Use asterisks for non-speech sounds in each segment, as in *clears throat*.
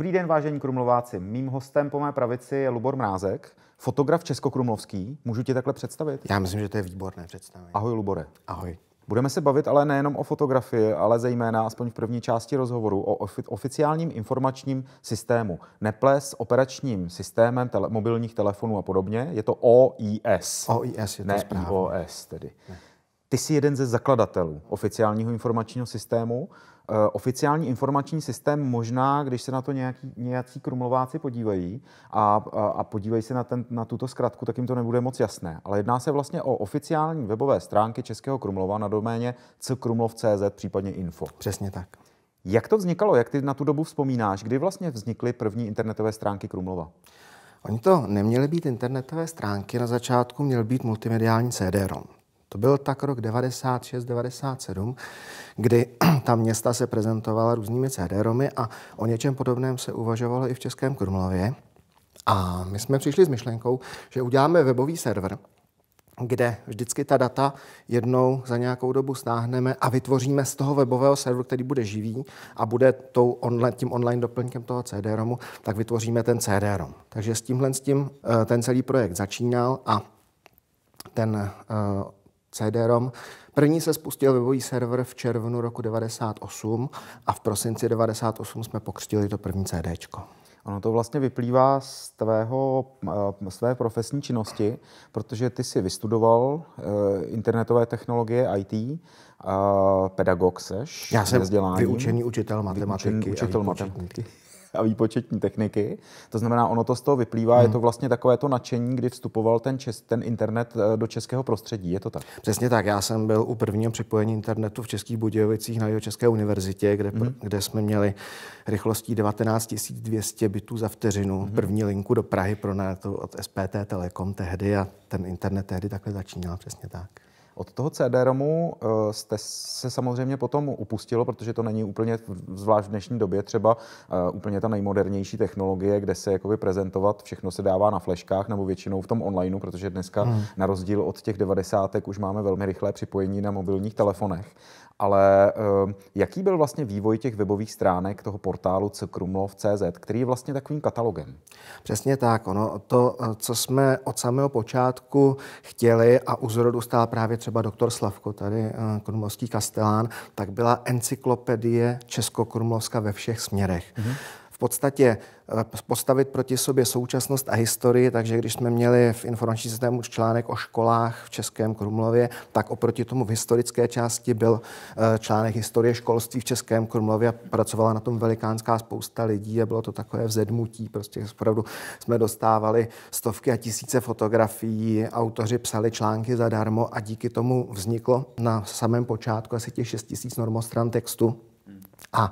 Dobrý den, vážení krumlováci. Mým hostem po mé pravici je Lubor Mrázek, fotograf českokrumlovský. Můžu ti takhle představit? Já myslím, že to je výborné představení. Ahoj, Lubore. Ahoj. Budeme se bavit ale nejenom o fotografii, ale zejména, aspoň v první části rozhovoru, o oficiálním informačním systému. Neple s operačním systémem tele- mobilních telefonů a podobně. Je to OIS. OIS je to ne správně. IOS tedy. Ne. Ty jsi jeden ze zakladatelů oficiálního informačního systému. Eh, oficiální informační systém možná, když se na to nějaký, nějací krumlováci podívají a, a, a podívají se na, ten, na tuto zkratku, tak jim to nebude moc jasné. Ale jedná se vlastně o oficiální webové stránky Českého Krumlova na doméně ckrumlov.cz, případně info. Přesně tak. Jak to vznikalo? Jak ty na tu dobu vzpomínáš? Kdy vlastně vznikly první internetové stránky Krumlova? Oni to neměly být internetové stránky, na začátku měl být multimediální CD-ROM. To byl tak rok 96-97, kdy *clears throat* ta města se prezentovala různými CD-romy a o něčem podobném se uvažovalo i v Českém Krumlově. A my jsme přišli s myšlenkou, že uděláme webový server, kde vždycky ta data jednou za nějakou dobu stáhneme a vytvoříme z toho webového serveru, který bude živý a bude tou online, tím online doplňkem toho CD-ROMu, tak vytvoříme ten CD-ROM. Takže s tímhle s tím eh, ten celý projekt začínal a ten eh, CD-ROM. První se spustil webový server v červnu roku 98 a v prosinci 98 jsme pokřtili to první CDčko. Ono to vlastně vyplývá z tvého, své eh, profesní činnosti, protože ty si vystudoval eh, internetové technologie IT, eh, pedagog seš. Já jsem vzdělání. vyučený učitel matematiky. učitel matematiky a výpočetní techniky. To znamená, ono to z toho vyplývá, hmm. je to vlastně takové to nadšení, kdy vstupoval ten, čes, ten internet eh, do českého prostředí. Je to tak? Přesně tak. Já jsem byl u prvního připojení internetu v Českých Budějovicích na České univerzitě, kde, hmm. kde jsme měli rychlostí 19 200 bitů za vteřinu hmm. první linku do Prahy pro to od SPT Telekom tehdy a ten internet tehdy takhle začínal, přesně tak. Od toho CD-ROMu eh, jste se samozřejmě potom upustilo, protože to není úplně, zvlášť v dnešní době, třeba eh, úplně ta nejmodernější technologie, kde se jakoby prezentovat, všechno se dává na fleškách nebo většinou v tom online, protože dneska hmm. na rozdíl od těch devadesátek už máme velmi rychlé připojení na mobilních telefonech ale ehm, jaký byl vlastně vývoj těch webových stránek toho portálu ckrumlov.cz, který je vlastně takovým katalogem? Přesně tak. Ono, to, eh, co jsme od samého počátku chtěli a u zrodu stál právě třeba doktor Slavko, tady eh, krumlovský kastelán, tak byla encyklopedie Českokrumlovska ve všech směrech. Mm-hmm podstatě eh, postavit proti sobě současnost a historii, takže když jsme měli v informační systému článek o školách v Českém Krumlově, tak oproti tomu v historické části byl eh, článek historie školství v Českém Krumlově a pracovala na tom velikánská spousta lidí a bylo to takové vzedmutí, prostě opravdu jsme dostávali stovky a tisíce fotografií, autoři psali články zadarmo a díky tomu vzniklo na samém počátku asi těch 6 tisíc normostran textu, a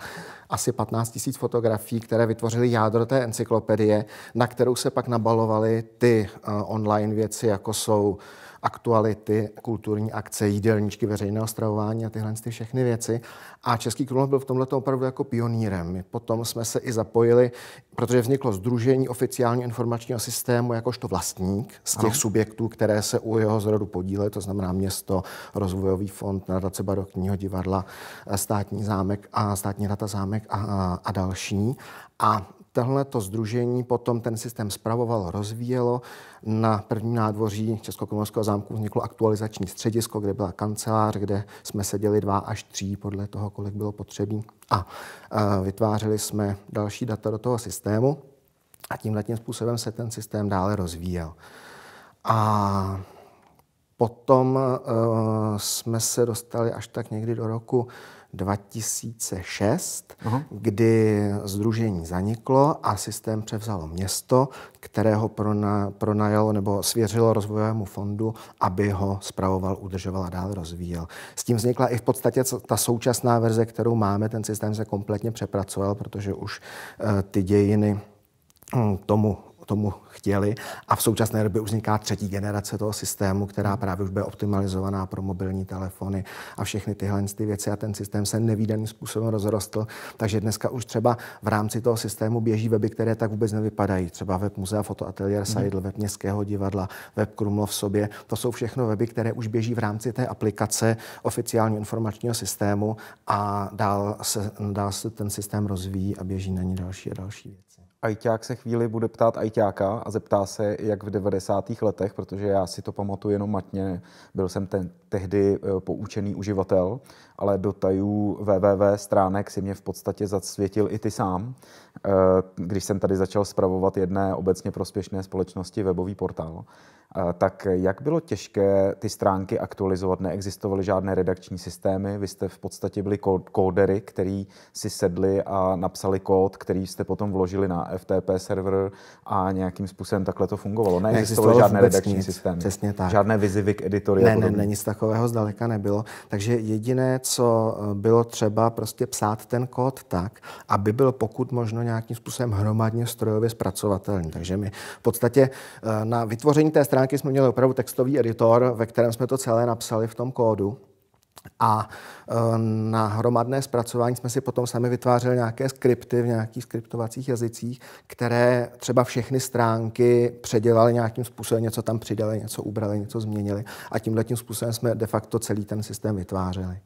asi 15 000 fotografií, které vytvořily jádro té encyklopedie, na kterou se pak nabalovaly ty eh, online věci, jako jsou aktuality, kulturní akce, jídelníčky veřejného stravování a tyhle ty všechny věci. A Český Krumlov byl v tomhle opravdu jako pionýrem. My potom jsme se i zapojili, protože vzniklo Združení oficiálního informačního systému jakožto vlastník z těch ano. subjektů, které se u jeho zrodu podílejí, to znamená město, rozvojový fond, nadace barokního divadla, státní zámek a státní data zámek a, a další. A tohle to združení potom ten systém zpravovalo, rozvíjelo. Na prvním nádvoří Českokomorského zámku vzniklo aktualizační středisko, kde byla kancelář, kde jsme seděli dva až tří podle toho, kolik bylo potřebí. A e, vytvářeli jsme další data do toho systému a tímhle tím způsobem se ten systém dále rozvíjel. A potom uh, jsme se dostali až tak někdy do roku 2006, Aha. kdy združení zaniklo a systém převzalo město, kterého prona, pronajalo nebo svěřilo rozvojovému fondu, aby ho spravoval, udržoval a dál rozvíjel. S tím vznikla i v podstatě ta současná verze, kterou máme. Ten systém se kompletně přepracoval, protože už uh, ty dějiny hm, tomu tomu chtěli. A v současné době už vzniká třetí generace toho systému, která právě už bude optimalizovaná pro mobilní telefony a všechny tyhle ty věci. A ten systém se nevýdaným způsobem rozrostl. Takže dneska už třeba v rámci toho systému běží weby, které tak vůbec nevypadají. Třeba web muzea Fotoateliér mhm. Seidl, mm web Městského divadla, web Krumlov sobě. To jsou všechno weby, které už běží v rámci té aplikace oficiálního informačního systému a dál se, dál se ten systém rozvíjí a běží na ní další a další věci ajťák se chvíli bude ptát ajťáka a zeptá se, jak v 90. letech, protože já si to pamatuju jenom matně, byl jsem ten tehdy eh, poučený uživatel, ale do tajů www stránek si mě v podstatě zasvětil i ty sám, eh, když jsem tady začal spravovat jedné obecně prospěšné společnosti webový portál. Eh, tak jak bylo těžké ty stránky aktualizovat? Neexistovaly žádné redakční systémy, vy jste v podstatě byli kódery, který si sedli a napsali kód, který jste potom vložili na FTP server a nějakým způsobem takhle to fungovalo. Neexistovaly žádné redakční nic. systémy. Přesně tak. Žádné vizivik editory. Ne, ne, není tak takového zdaleka nebylo. Takže jediné, co eh, bylo třeba prostě psát ten kód tak, aby byl pokud možno nějakým způsobem hromadně strojově zpracovatelný. Takže my v podstatě eh, na vytvoření té stránky jsme měli opravdu textový editor, ve kterém jsme to celé napsali v tom kódu. A eh, na hromadné zpracování jsme si potom sami vytvářeli nějaké skripty v nějakých skriptovacích jazycích, které třeba všechny stránky předělali nějakým způsobem, něco tam přidali, něco ubrali, něco změnili. A tímhle tím způsobem jsme de facto celý ten systém vytvářeli.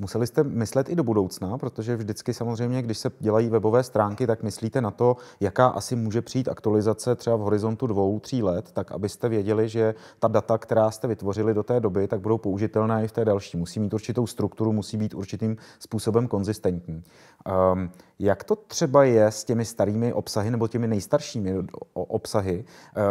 Museli jste myslet i do budoucna, protože vždycky samozřejmě, když se dělají webové stránky, tak myslíte na to, jaká asi může přijít aktualizace třeba v horizontu dvou, tří let, tak abyste věděli, že ta data, která jste vytvořili do té doby, tak budou použitelná i v té další. Musí mít určitou strukturu, musí být určitým způsobem konzistentní. Um, jak to třeba je s těmi starými obsahy nebo těmi nejstaršími obsahy eh, eh,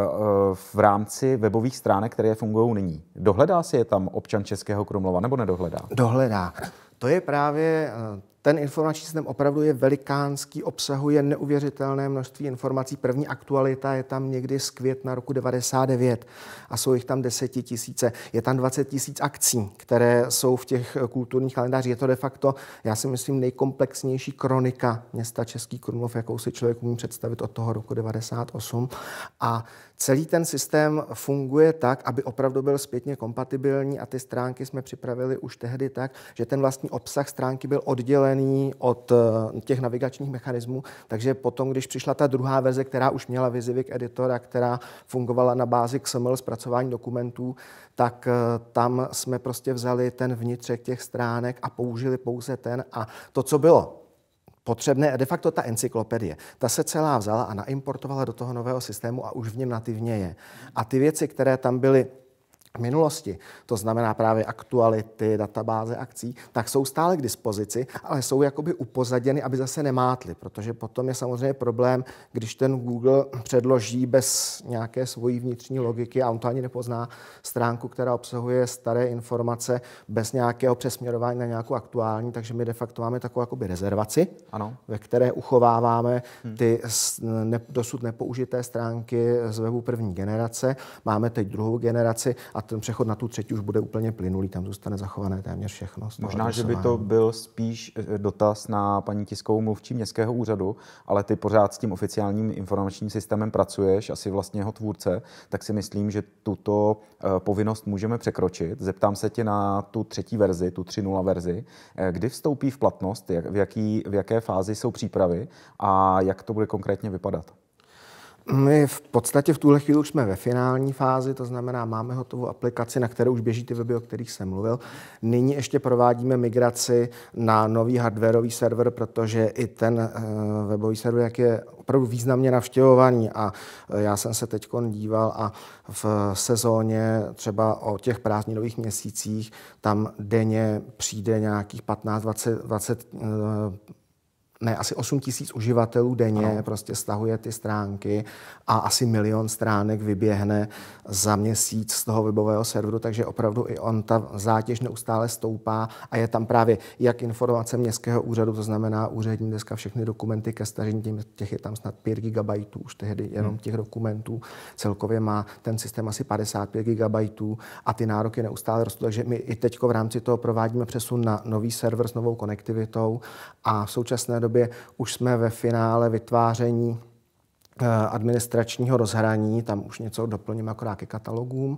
v rámci webových stránek, které fungují nyní? Dohledá si je tam občan Českého Krumlova nebo nedohledá? Dohledá. To je právě eh, ten informační systém opravdu je velikánský, obsahuje neuvěřitelné množství informací. První aktualita je tam někdy z května roku 99 a jsou jich tam desetitisíce. Je tam 20 tisíc akcí, které jsou v těch kulturních kalendářích. Je to de facto, já si myslím, nejkomplexnější kronika města Český Krumlov, jakou si člověk umí představit od toho roku 98. A celý ten systém funguje tak, aby opravdu byl zpětně kompatibilní a ty stránky jsme připravili už tehdy tak, že ten vlastní obsah stránky byl oddělen oddělený od eh, těch navigačních mechanismů, takže potom, když přišla ta druhá verze, která už měla Editor editora, která fungovala na bázi XML zpracování dokumentů, tak eh, tam jsme prostě vzali ten vnitřek těch stránek a použili pouze ten a to, co bylo potřebné, de facto ta encyklopedie, ta se celá vzala a naimportovala do toho nového systému a už v něm nativně je. A ty věci, které tam byly minulosti, to znamená právě aktuality, databáze akcí, tak jsou stále k dispozici, ale jsou jakoby upozaděny, aby zase nemátly, protože potom je samozřejmě problém, když ten Google předloží bez nějaké svojí vnitřní logiky a on to ani nepozná stránku, která obsahuje staré informace bez nějakého přesměrování na nějakou aktuální, takže my de facto máme takovou jakoby rezervaci, ano. ve které uchováváme hmm. ty ne, dosud nepoužité stránky z webu první generace. Máme teď druhou generaci a ten přechod na tu třetí už bude úplně plynulý, tam zůstane zachované téměř všechno. Možná, že by to byl spíš eh, eh, dotaz na paní tiskovou mluvčí městského úřadu, ale ty pořád s tím oficiálním informačním systémem pracuješ, asi vlastně jeho tvůrce, tak si myslím, že tuto eh, povinnost můžeme překročit. Zeptám se tě na tu třetí verzi, tu 3.0 verzi, kdy vstoupí v platnost, jak, v, jaký, v jaké fázi jsou přípravy a jak to bude konkrétně vypadat. My v podstatě v tuhle chvíli už jsme ve finální fázi, to znamená, máme hotovou aplikaci, na které už běží ty weby, o kterých jsem mluvil. Nyní ještě provádíme migraci na nový hardwareový server, protože i ten eh, webový server, jak je opravdu významně navštěvovaný a eh, já jsem se teď díval a v sezóně třeba o těch prázdninových měsících tam denně přijde nějakých 15, 20, 20 ne, asi 8 tisíc uživatelů denně ano. prostě stahuje ty stránky a asi milion stránek vyběhne za měsíc z toho webového serveru, takže opravdu i on, ta zátěž neustále stoupá a je tam právě jak informace městského úřadu, to znamená úřední deska, všechny dokumenty ke stažení, těch je tam snad 5 GB už tehdy jenom hmm. těch dokumentů. Celkově má ten systém asi 55 GB a ty nároky neustále rostou, takže my i teď v rámci toho provádíme přesun na nový server s novou konektivitou a v současné době době už jsme ve finále vytváření eh, administračního rozhraní, tam už něco doplním akorát ke katalogům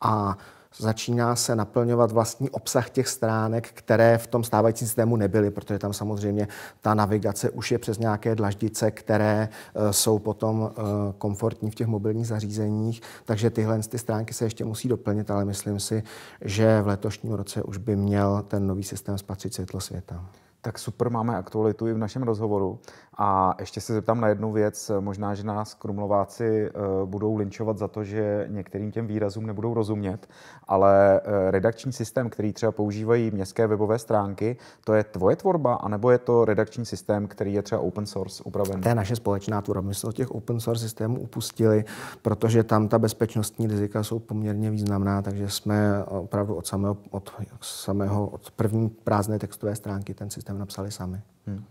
a začíná se naplňovat vlastní obsah těch stránek, které v tom stávajícím systému nebyly, protože tam samozřejmě ta navigace už je přes nějaké dlaždice, které eh, jsou potom eh, komfortní v těch mobilních zařízeních, takže tyhle ty stránky se ještě musí doplnit, ale myslím si, že v letošním roce už by měl ten nový systém spatřit světlo světa. Tak super, máme aktualitu i v našem rozhovoru. A ještě se zeptám na jednu věc. Možná, že nás krumlováci eh, budou linčovat za to, že některým těm výrazům nebudou rozumět, ale eh, redakční systém, který třeba používají městské webové stránky, to je tvoje tvorba, anebo je to redakční systém, který je třeba open source upravený? To je naše společná tvorba. My jsme od těch open source systémů upustili, protože tam ta bezpečnostní rizika jsou poměrně významná, takže jsme opravdu od samého, od, samého, od první prázdné textové stránky ten systém systém napsali sami. Hmm.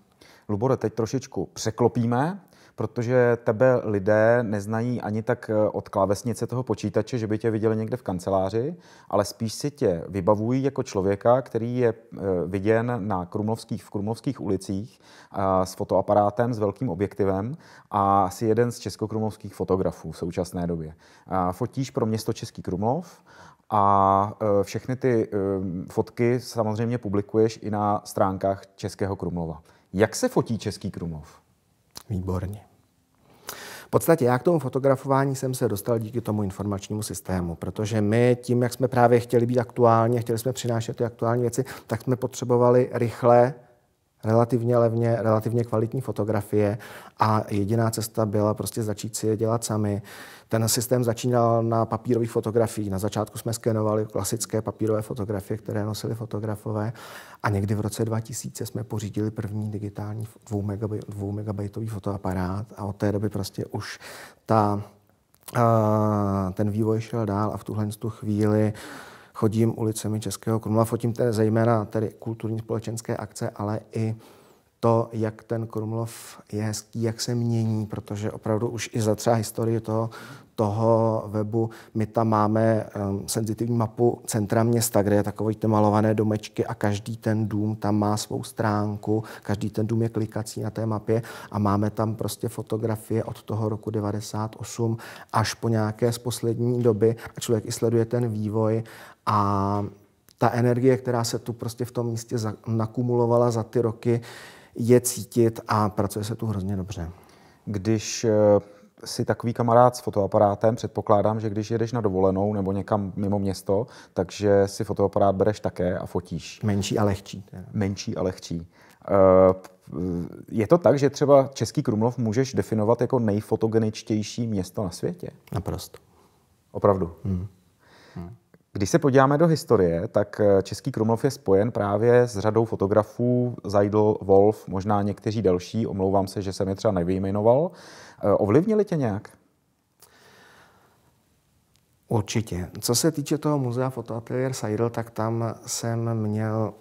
Lubore, teď trošičku překlopíme protože tebe lidé neznají ani tak eh, od klávesnice toho počítače, že by tě viděli někde v kanceláři, ale spíš si tě vybavují jako člověka, který je eh, viděn na krumlovských, v krumlovských ulicích eh, s fotoaparátem, s velkým objektivem a si jeden z českokrumlovských fotografů v současné době. Fotíš pro město Český Krumlov a všechny ty fotky samozřejmě publikuješ i na stránkách Českého Krumlova. Jak se fotí Český Krumlov? Výborně. V podstatě já k tomu fotografování jsem se dostal díky tomu informačnímu systému, protože my tím, jak jsme právě chtěli být aktuálně, chtěli jsme přinášet ty aktuální věci, tak jsme potřebovali rychle relativně levně, relativně kvalitní fotografie a jediná cesta byla prostě začít si je dělat sami. Ten systém začínal na papírových fotografiích. Na začátku jsme skenovali klasické papírové fotografie, které nosili fotografové a někdy v roce 2000 jsme pořídili první digitální 2 megabajtový fotoaparát a od té doby prostě už ta, eh, ten vývoj šel dál a v tuhle chvíli uh, chodím ulicemi Českého Krumlova, fotím tedy zejména tedy kulturní společenské akce, ale i to, jak ten Krumlov je hezký, jak se mění, protože opravdu už i za třeba historii toho toho webu. My tam máme um, senzitivní mapu centra města, kde je takové ty malované domečky a každý ten dům tam má svou stránku, každý ten dům je klikací na té mapě a máme tam prostě fotografie od toho roku 98 až po nějaké z poslední doby a člověk i sleduje ten vývoj a ta energie, která se tu prostě v tom místě za, nakumulovala za ty roky, je cítit a pracuje se tu hrozně dobře. Když eh, si takový kamarád s fotoaparátem, předpokládám, že když jedeš na dovolenou nebo někam mimo město, takže si fotoaparát bereš také a fotíš. Menší a lehčí. Menší a lehčí. Eh, je to tak, že třeba Český Krumlov můžeš definovat jako nejfotogeničtější město na světě? Naprosto. Opravdu? Hmm. Když se podíváme do historie, tak eh, Český Krumlov je spojen právě s řadou fotografů, Zajdl, Wolf, možná někteří další, omlouvám se, že jsem je třeba nevyjmenoval. Eh, ovlivnili tě nějak? Určitě. Co se týče toho muzea fotoateliér Seidel, tak tam jsem měl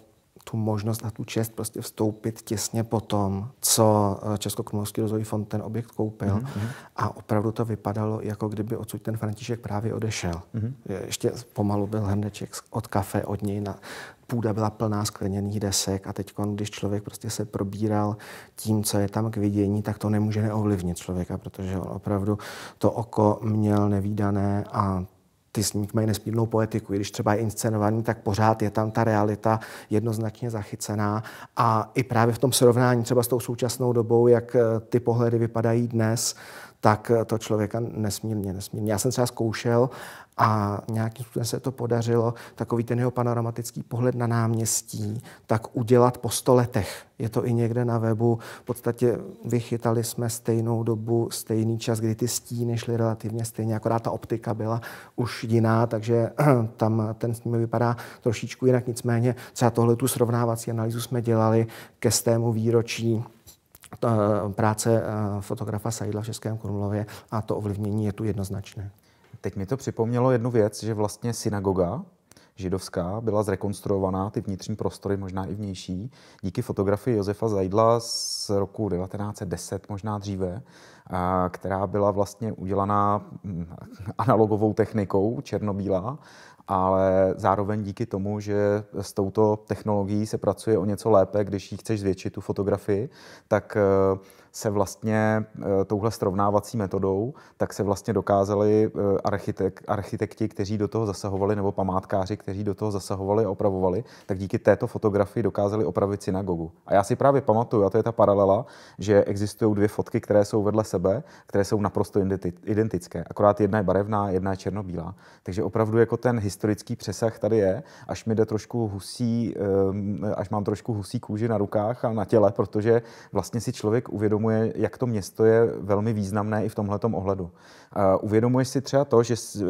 tu možnost a tu čest prostě vstoupit těsně po tom, co eh, Českokrumlovský rozvojový fond ten objekt koupil. Mm-hmm. A opravdu to vypadalo, jako kdyby odsud ten František právě odešel. Mm-hmm. Ještě pomalu byl hrneček od kafe od něj na, půda byla plná skleněných desek a teď, když člověk prostě se probíral tím, co je tam k vidění, tak to nemůže neovlivnit člověka, protože on opravdu to oko měl nevýdané a ty snímky mají nesmírnou poetiku. I když třeba je inscenovaný, tak pořád je tam ta realita jednoznačně zachycená. A i právě v tom srovnání třeba s tou současnou dobou, jak eh, ty pohledy vypadají dnes, tak to člověka nesmírně, nesmírně. Já jsem třeba zkoušel a nějakým způsobem se to podařilo, takový ten jeho panoramatický pohled na náměstí, tak udělat po sto letech. Je to i někde na webu. V podstatě vychytali jsme stejnou dobu, stejný čas, kdy ty stíny šly relativně stejně, akorát ta optika byla už jiná, takže *clears throat* tam ten snímek vypadá trošičku jinak. Nicméně třeba tohle tu srovnávací analýzu jsme dělali ke stému výročí Eh, práce eh, fotografa Sajdla v Českém Krumlově a to ovlivnění je tu jednoznačné. Teď mi to připomnělo jednu věc, že vlastně synagoga židovská byla zrekonstruovaná, ty vnitřní prostory, možná i vnější, díky fotografii Josefa Zajdla z roku 1910, možná dříve, eh, která byla vlastně udělaná hm, analogovou technikou černobílá ale zároveň díky tomu, že s touto technologií se pracuje o něco lépe, když ji chceš zvětšit, tu fotografii, tak se vlastně eh, touhle srovnávací metodou, tak se vlastně dokázali eh, architek, architekti, kteří do toho zasahovali, nebo památkáři, kteří do toho zasahovali a opravovali, tak díky této fotografii dokázali opravit synagogu. A já si právě pamatuju, a to je ta paralela, že existují dvě fotky, které jsou vedle sebe, které jsou naprosto identické. Akorát jedna je barevná, jedna je černobílá. Takže opravdu jako ten historický přesah tady je, až mi jde trošku husí, eh, až mám trošku husí kůži na rukách a na těle, protože vlastně si člověk uvědomuje, uvědomuje, jak to město je velmi významné i v tomhle ohledu. Eh, uvědomuješ si třeba to, že eh,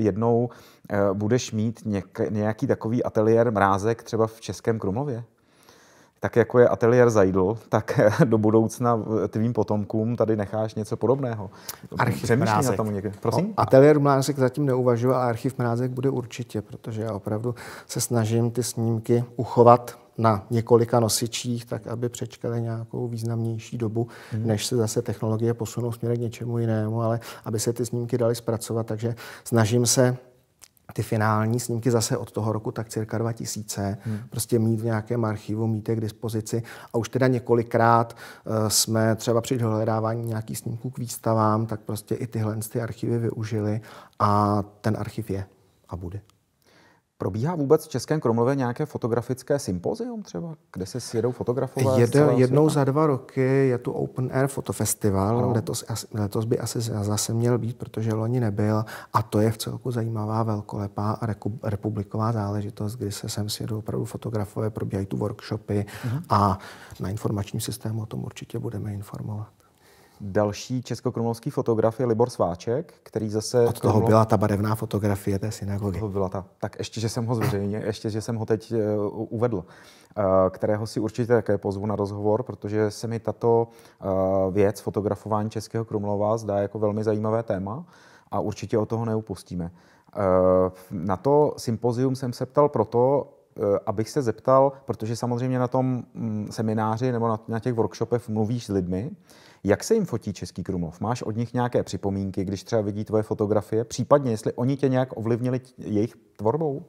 jednou eh, budeš mít nějaký takový ateliér mrázek třeba v Českém Krumlově? tak jako je ateliér Zajdl, tak *laughs* do budoucna tvým potomkům tady necháš něco podobného. Archiv Přemýšlí Mrázek. na tom někde. Prosím? No, ateliér Mrázek zatím neuvažuje, ale archiv Mrázek bude určitě, protože já opravdu se snažím ty snímky uchovat na několika nosičích, tak aby přečkali nějakou významnější dobu, hmm. než se zase technologie posunou směrem k něčemu jinému, ale aby se ty snímky daly zpracovat. Takže snažím se ty finální snímky zase od toho roku, tak cirka 2000, hmm. prostě mít v nějakém archivu, mít je k dispozici. A už teda několikrát uh, jsme třeba při dohledávání nějakých snímků k výstavám, tak prostě i tyhle ty archivy využili a ten archiv je a bude. Probíhá vůbec v Českém Kromlově nějaké fotografické sympozium třeba, kde se sjedou fotografové? Jede, jednou světa? za dva roky je tu Open Air Fotofestival. Ano. Letos, letos by asi zase měl být, protože loni nebyl. A to je v celku zajímavá, velkolepá a republiková záležitost, kdy se sem sjedou opravdu fotografové, probíhají tu workshopy uh-huh. a na informačním systému o tom určitě budeme informovat. Další českokrumlovský fotograf je Libor Sváček, který zase... Od toho Krumlov... byla ta barevná fotografie té synagogy. Od byla ta. Tak ještě, že jsem ho zveřejnil, ještě, že jsem ho teď uh, uvedl, uh, kterého si určitě také pozvu na rozhovor, protože se mi tato uh, věc fotografování Českého Krumlova zdá jako velmi zajímavé téma a určitě o toho neupustíme. Na to sympozium jsem se ptal proto, Eh, abych se zeptal, protože samozřejmě na tom mm, semináři nebo na, na těch workshopech mluvíš s lidmi, jak se jim fotí Český Krumlov? Máš od nich nějaké připomínky, když třeba vidí tvoje fotografie? Případně, jestli oni tě nějak ovlivnili jejich tvorbou?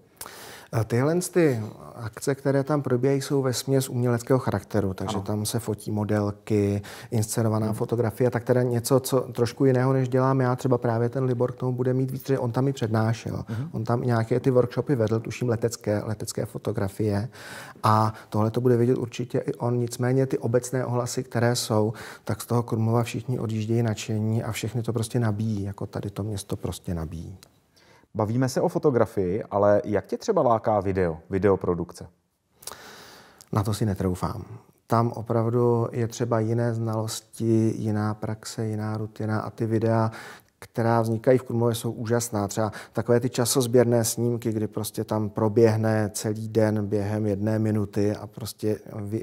Eh, tyhle ty akce, které tam probíhají, jsou ve směs uměleckého charakteru, takže ano. tam se fotí modelky, inscenovaná hmm. fotografie, tak teda něco, co trošku jiného, než dělám já, třeba právě ten Libor k tomu bude mít víc, že on tam i přednášel. Hmm. On tam nějaké ty workshopy vedl, tuším letecké, letecké fotografie a tohle to bude vidět určitě i on, nicméně ty obecné ohlasy, které jsou, tak z toho Krumlova všichni odjíždějí nadšení a všechny to prostě nabíjí, jako tady to město prostě nabíjí. Bavíme se o fotografii, ale jak tě třeba láká video, videoprodukce? Na to si netroufám. Tam opravdu je třeba jiné znalosti, jiná praxe, jiná rutina a ty videa, která vznikají v Krumlově, jsou úžasná. Třeba takové ty časozběrné snímky, kdy prostě tam proběhne celý den během jedné minuty a prostě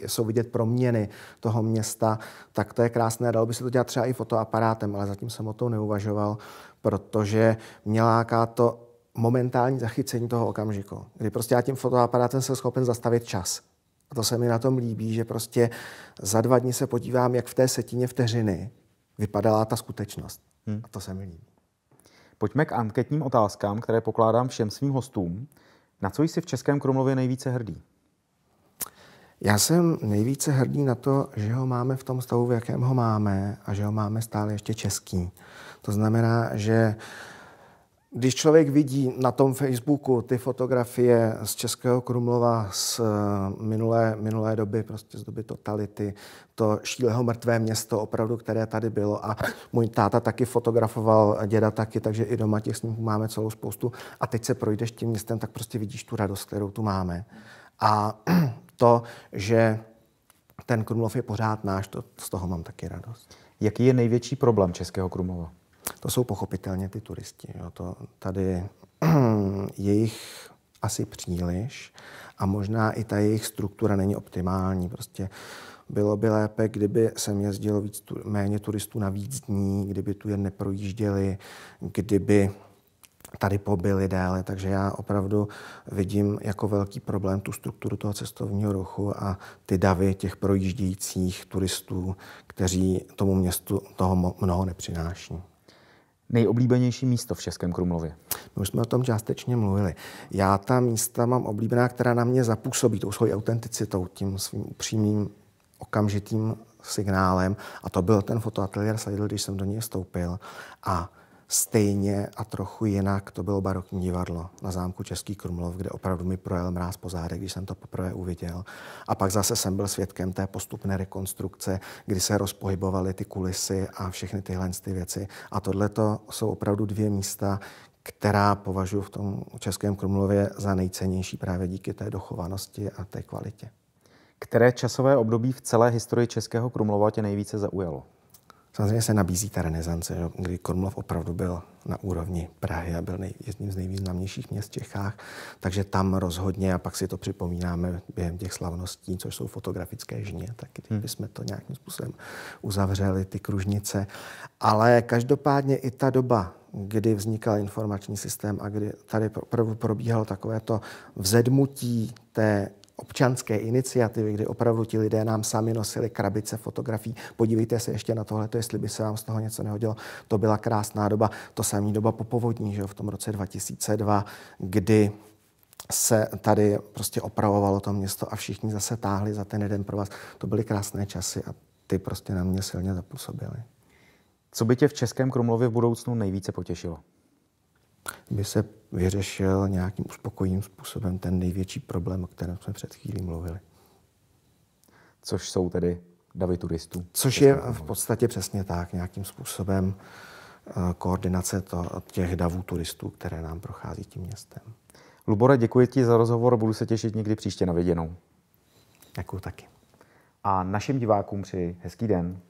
jsou vidět proměny toho města, tak to je krásné. Dalo by se to dělat třeba i fotoaparátem, ale zatím jsem o tom neuvažoval, protože mě láká to momentální zachycení toho okamžiku, kdy prostě já tím fotoaparátem jsem schopen zastavit čas. A to se mi na tom líbí, že prostě za dva dny se podívám, jak v té setině vteřiny vypadala ta skutečnost. Hmm. A to se mi líbí. Pojďme k anketním otázkám, které pokládám všem svým hostům. Na co jsi v Českém Kromlově nejvíce hrdý? Já jsem nejvíce hrdý na to, že ho máme v tom stavu, v jakém ho máme a že ho máme stále ještě český. To znamená, že uh, když člověk vidí na tom Facebooku ty fotografie z Českého Krumlova z eh, minulé, minulé doby, prostě z doby totality, to šíleho mrtvé město opravdu, které tady bylo a můj táta taky fotografoval, děda taky, takže i doma těch snímků máme celou spoustu a teď se projdeš tím městem, tak prostě vidíš tu radost, kterou tu máme. A *clears throat* to, že ten Krumlov je pořád náš, to, z toho mám taky radost. Jaký je největší problém Českého Krumlova? to jsou pochopitelně ty turisti. Jo. To, tady *clears throat* jejich asi příliš a možná i ta jejich struktura není optimální. Prostě bylo by lépe, kdyby se jezdilo víc, méně turistů na víc dní, kdyby tu je neprojížděli, kdyby tady pobyli déle, takže já opravdu vidím jako velký problém tu strukturu toho cestovního ruchu a ty davy těch projíždějících turistů, kteří tomu městu toho mnoho nepřináší nejoblíbenější místo v Českém Krumlově? My už jsme o tom částečně mluvili. Já ta místa mám oblíbená, která na mě zapůsobí tou svojí autenticitou, tím svým upřímným okamžitým signálem. A to byl ten fotoateliér Seidl, když jsem do něj vstoupil. A stejně a trochu jinak. To bylo barokní divadlo na zámku Český Krumlov, kde opravdu mi projel mráz po zádech, když jsem to poprvé uviděl. A pak zase jsem byl svědkem té postupné rekonstrukce, kdy se rozpohybovaly ty kulisy a všechny tyhle ty věci. A tohle jsou opravdu dvě místa, která považuji v tom Českém Krumlově za nejcennější právě díky té dochovanosti a té kvalitě. Které časové období v celé historii Českého Krumlova tě nejvíce zaujalo? Samozřejmě se nabízí ta renesance, kdy Kormlov opravdu byl na úrovni Prahy a byl jedním z nejvýznamnějších měst v Čechách, takže tam rozhodně, a pak si to připomínáme během těch slavností, což jsou fotografické žně, tak kdybychom to nějakým způsobem uzavřeli, ty kružnice. Ale každopádně i ta doba, kdy vznikal informační systém a kdy tady opravdu probíhalo takovéto vzedmutí té občanské iniciativy, kdy opravdu ti lidé nám sami nosili krabice fotografií. Podívejte se ještě na tohle, to jestli by se vám z toho něco nehodilo. To byla krásná doba, to samý doba po povodní, že jo, v tom roce 2002, kdy se tady prostě opravovalo to město a všichni zase táhli za ten jeden pro vás. To byly krásné časy a ty prostě na mě silně zapůsobily. Co by tě v Českém Krumlově v budoucnu nejvíce potěšilo? by se vyřešil nějakým uspokojivým způsobem ten největší problém, o kterém jsme před chvílí mluvili. Což jsou tedy davy turistů. Což je v podstatě přesně tak, nějakým způsobem eh, koordinace to, těch davů turistů, které nám prochází tím městem. Lubore, děkuji ti za rozhovor, budu se těšit někdy příště na viděnou. Děkuji taky. A našim divákům přeji hezký den.